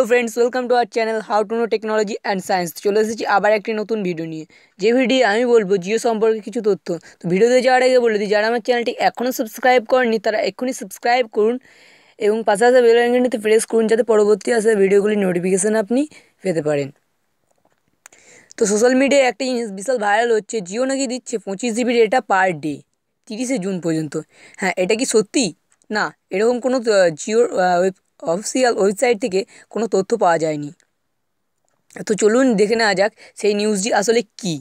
Hello friends welcome to our channel how to know technology and science চলে এসেছি আবার একটি নতুন ভিডিও নিয়ে যে ভিডিও আমি বলবো জিও সম্পর্কে কিছু তথ্য তো ভিডিওতে যাওয়ার আগে বলে দিই যারা আমার চ্যানেলটি এখনও সাবস্ক্রাইব করেনি তারা এক্ষুনি সাবস্ক্রাইব করুন এবং পাশে আসা বেলাইনটিতে প্রেস করুন যাতে পরবর্তী আসা ভিডিওগুলি নোটিফিকেশান আপনি পেতে পারেন তো সোশ্যাল মিডিয়ায় একটা জিনিস বিশাল ভাইরাল হচ্ছে জিও নাকি দিচ্ছে পঁচিশ জিবি ডেটা পার ডে তিরিশে জুন পর্যন্ত হ্যাঁ এটা কি সত্যি না এরকম কোনো জিওর ওয়েব অফিসিয়াল ওয়েবসাইট থেকে কোনো তথ্য পাওয়া যায়নি তো চলুন দেখে নেওয়া যাক সেই নিউজটি আসলে কি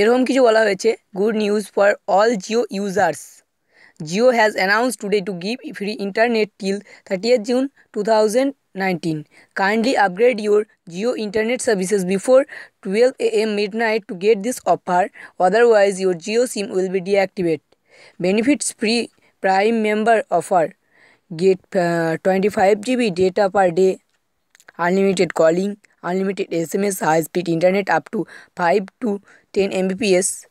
এরকম কিছু বলা হয়েছে good news for all Jio users Jio has announce today to give free internet till thirtieth June two thousand nineteen kindly upgrade your Jio internet services before twelve A M midnight to get this offer otherwise your Jio SIM will be deactivate benefits free prime member offer get uh, 25 GB data per day, unlimited calling, unlimited SMS, high-speed internet up to 5 to 10 Mbps,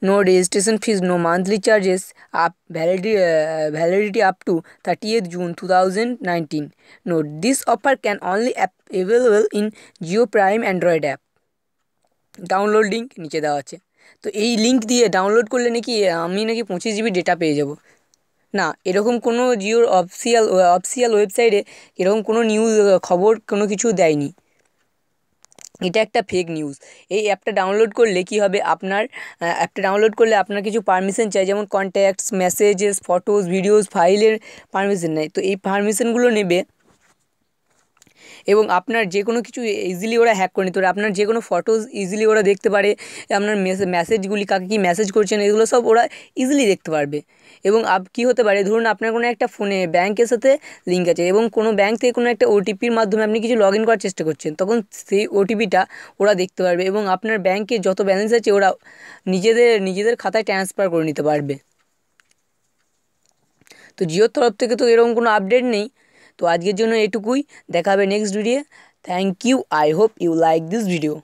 no registration fees, no monthly charges, up validity, uh, validity up to 30th June 2019. Note, this offer can only app available in Geo Prime Android app. Download link নিচে দেওয়া আছে তো এই link দিয়ে download করলে নাকি আমি নাকি পঁচিশ জিবি ডেটা পেয়ে যাবো না এরকম কোনো জিওর অফিসিয়াল অফিসিয়াল ওয়েবসাইটে এরকম কোনো নিউজ খবর কোনো কিছু দেয়নি এটা একটা ফেক নিউজ এই অ্যাপটা ডাউনলোড করলে কি হবে আপনার অ্যাপটা ডাউনলোড করলে আপনার কিছু পারমিশন চাই যেমন কন্ট্যাক্টস মেসেজেস ফটোস ভিডিওস ফাইলের পারমিশন নেয় তো এই পারমিশনগুলো নেবে এবং আপনার যে কোনো কিছু ইজিলি ওরা হ্যাক করে নিতে পারে আপনার যে কোনো ফটোজ ইজিলি ওরা দেখতে পারে আপনার মেসেজগুলি কাকে কী মেসেজ করছেন এগুলো সব ওরা ইজিলি দেখতে পারবে এবং আপ কী হতে পারে ধরুন আপনার কোনো একটা ফোনে ব্যাংকের সাথে লিঙ্ক আছে এবং কোনো ব্যাংক থেকে কোনো একটা ওটিপির মাধ্যমে আপনি কিছু লগ ইন করার চেষ্টা করছেন তখন সেই ওটিপিটা ওরা দেখতে পারবে এবং আপনার ব্যাংকে যত ব্যালেন্স আছে ওরা নিজেদের নিজেদের খাতায় ট্রান্সফার করে নিতে পারবে তো জিওর তরফ থেকে তো এরকম কোনো আপডেট নেই তো আজকের জন্য এটুকুই দেখা হবে next video thank you I hope you like this video